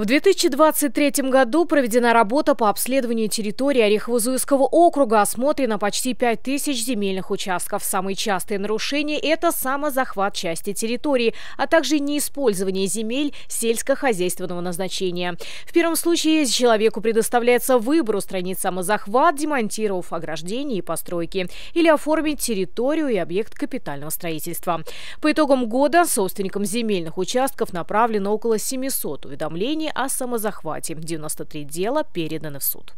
В 2023 году проведена работа по обследованию территории Орехово-Зуевского округа. Осмотрено почти 5000 земельных участков. Самые частые нарушения – это самозахват части территории, а также неиспользование земель сельскохозяйственного назначения. В первом случае человеку предоставляется выбор устранить самозахват, демонтировав ограждения и постройки, или оформить территорию и объект капитального строительства. По итогам года собственникам земельных участков направлено около 700 уведомлений о самозахвате. 93 дела переданы в суд.